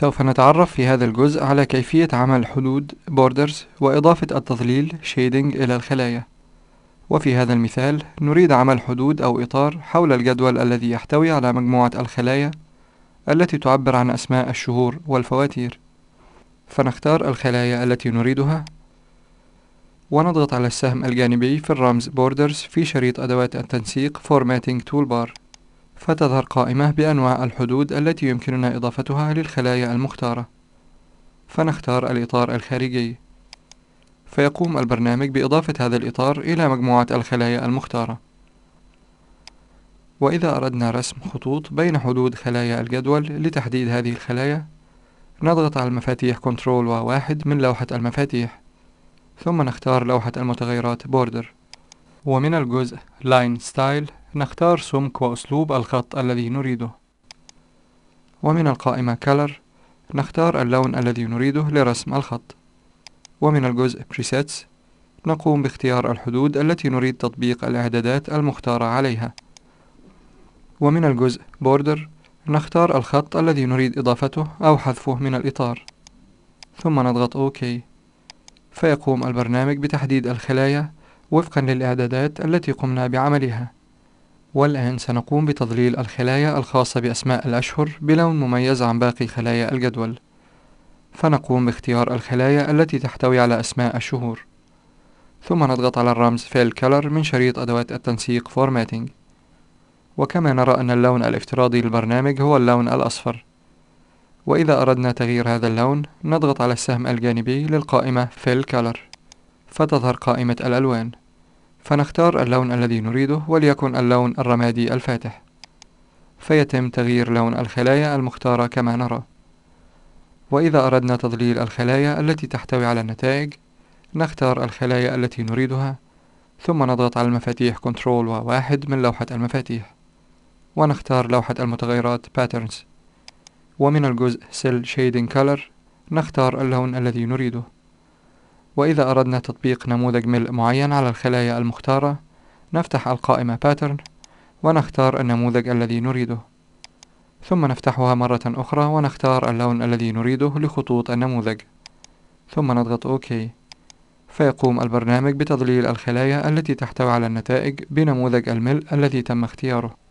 سوف نتعرف في هذا الجزء على كيفية عمل حدود borders وإضافة التظليل shading إلى الخلايا وفي هذا المثال نريد عمل حدود أو إطار حول الجدول الذي يحتوي على مجموعة الخلايا التي تعبر عن أسماء الشهور والفواتير فنختار الخلايا التي نريدها ونضغط على السهم الجانبي في الرمز Borders في شريط أدوات التنسيق Formatting Toolbar فتظهر قائمة بأنواع الحدود التي يمكننا إضافتها للخلايا المختارة فنختار الإطار الخارجي فيقوم البرنامج بإضافة هذا الإطار إلى مجموعة الخلايا المختارة وإذا أردنا رسم خطوط بين حدود خلايا الجدول لتحديد هذه الخلايا نضغط على المفاتيح Ctrl و1 من لوحة المفاتيح ثم نختار لوحة المتغيرات Border ومن الجزء Line Style نختار سمك وأسلوب الخط الذي نريده ومن القائمة Color نختار اللون الذي نريده لرسم الخط ومن الجزء Presets نقوم باختيار الحدود التي نريد تطبيق الإعدادات المختارة عليها ومن الجزء Border نختار الخط الذي نريد إضافته أو حذفه من الإطار ثم نضغط OK فيقوم البرنامج بتحديد الخلايا وفقا للإعدادات التي قمنا بعملها والآن سنقوم بتضليل الخلايا الخاصة بأسماء الأشهر بلون مميز عن باقي خلايا الجدول فنقوم باختيار الخلايا التي تحتوي على أسماء الشهور ثم نضغط على الرمز Fill Color من شريط أدوات التنسيق Formatting وكما نرى أن اللون الافتراضي للبرنامج هو اللون الأصفر وإذا أردنا تغيير هذا اللون نضغط على السهم الجانبي للقائمة Fill Color فتظهر قائمة الألوان فنختار اللون الذي نريده وليكن اللون الرمادي الفاتح فيتم تغيير لون الخلايا المختارة كما نرى وإذا أردنا تضليل الخلايا التي تحتوي على النتائج نختار الخلايا التي نريدها ثم نضغط على المفاتيح Ctrl و1 من لوحة المفاتيح ونختار لوحة المتغيرات Patterns ومن الجزء Cell Shading Color نختار اللون الذي نريده وإذا أردنا تطبيق نموذج ملء معين على الخلايا المختارة نفتح القائمة Pattern ونختار النموذج الذي نريده ثم نفتحها مرة أخرى ونختار اللون الذي نريده لخطوط النموذج ثم نضغط OK فيقوم البرنامج بتضليل الخلايا التي تحتوي على النتائج بنموذج الملء الذي تم اختياره